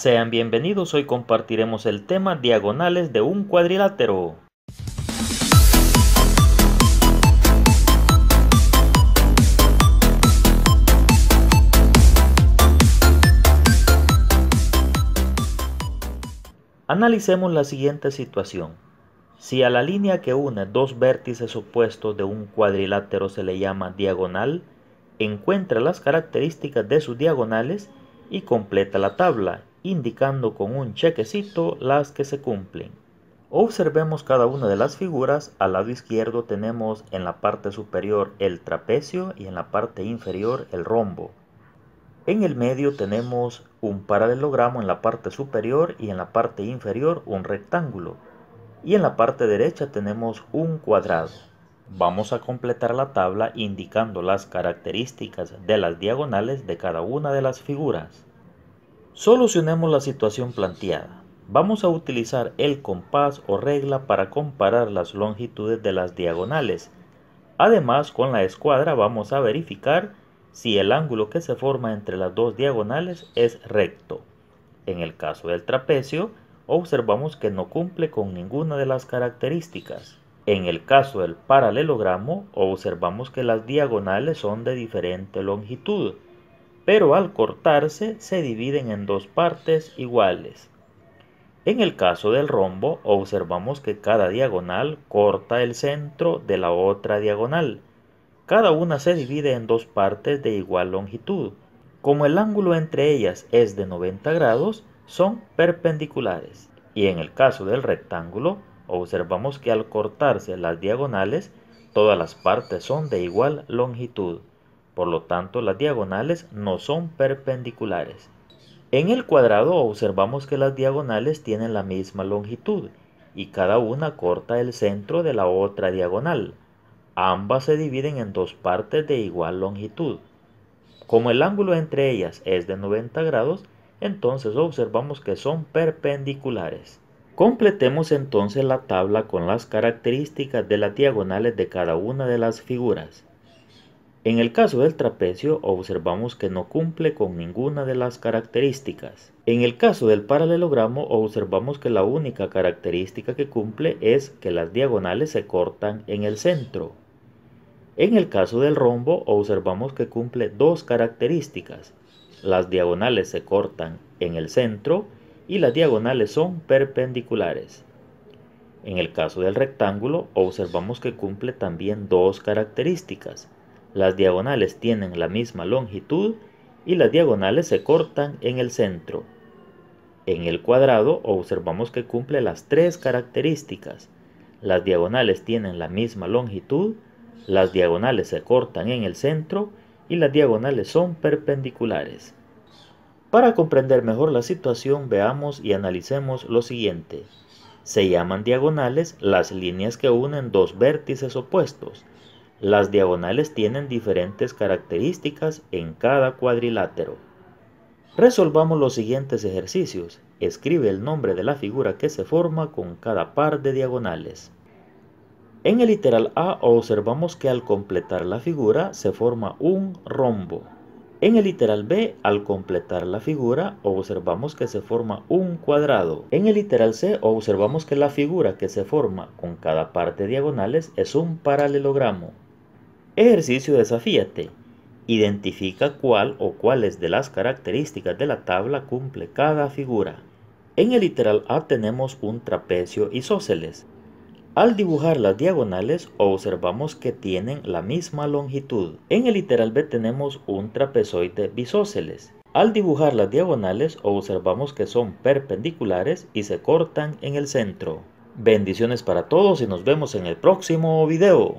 Sean bienvenidos, hoy compartiremos el tema diagonales de un cuadrilátero. Analicemos la siguiente situación. Si a la línea que une dos vértices opuestos de un cuadrilátero se le llama diagonal, encuentra las características de sus diagonales y completa la tabla, indicando con un chequecito las que se cumplen. Observemos cada una de las figuras. Al lado izquierdo tenemos en la parte superior el trapecio y en la parte inferior el rombo. En el medio tenemos un paralelogramo en la parte superior y en la parte inferior un rectángulo. Y en la parte derecha tenemos un cuadrado. Vamos a completar la tabla indicando las características de las diagonales de cada una de las figuras. Solucionemos la situación planteada. Vamos a utilizar el compás o regla para comparar las longitudes de las diagonales. Además, con la escuadra vamos a verificar si el ángulo que se forma entre las dos diagonales es recto. En el caso del trapecio, observamos que no cumple con ninguna de las características. En el caso del paralelogramo, observamos que las diagonales son de diferente longitud pero al cortarse se dividen en dos partes iguales. En el caso del rombo, observamos que cada diagonal corta el centro de la otra diagonal. Cada una se divide en dos partes de igual longitud. Como el ángulo entre ellas es de 90 grados, son perpendiculares. Y en el caso del rectángulo, observamos que al cortarse las diagonales, todas las partes son de igual longitud. Por lo tanto, las diagonales no son perpendiculares. En el cuadrado observamos que las diagonales tienen la misma longitud y cada una corta el centro de la otra diagonal. Ambas se dividen en dos partes de igual longitud. Como el ángulo entre ellas es de 90 grados, entonces observamos que son perpendiculares. Completemos entonces la tabla con las características de las diagonales de cada una de las figuras. En el caso del trapecio observamos que no cumple con ninguna de las características. En el caso del paralelogramo observamos que la única característica que cumple es que las diagonales se cortan en el centro. En el caso del rombo observamos que cumple dos características. Las diagonales se cortan en el centro y las diagonales son perpendiculares. En el caso del rectángulo observamos que cumple también dos características las diagonales tienen la misma longitud y las diagonales se cortan en el centro. En el cuadrado observamos que cumple las tres características. Las diagonales tienen la misma longitud, las diagonales se cortan en el centro y las diagonales son perpendiculares. Para comprender mejor la situación veamos y analicemos lo siguiente. Se llaman diagonales las líneas que unen dos vértices opuestos las diagonales tienen diferentes características en cada cuadrilátero. Resolvamos los siguientes ejercicios. Escribe el nombre de la figura que se forma con cada par de diagonales. En el literal A observamos que al completar la figura se forma un rombo. En el literal B, al completar la figura, observamos que se forma un cuadrado. En el literal C, observamos que la figura que se forma con cada par de diagonales es un paralelogramo. Ejercicio desafíate. Identifica cuál o cuáles de las características de la tabla cumple cada figura. En el literal A tenemos un trapecio isósceles. Al dibujar las diagonales observamos que tienen la misma longitud. En el literal B tenemos un trapezoide bisóceles. Al dibujar las diagonales observamos que son perpendiculares y se cortan en el centro. Bendiciones para todos y nos vemos en el próximo video.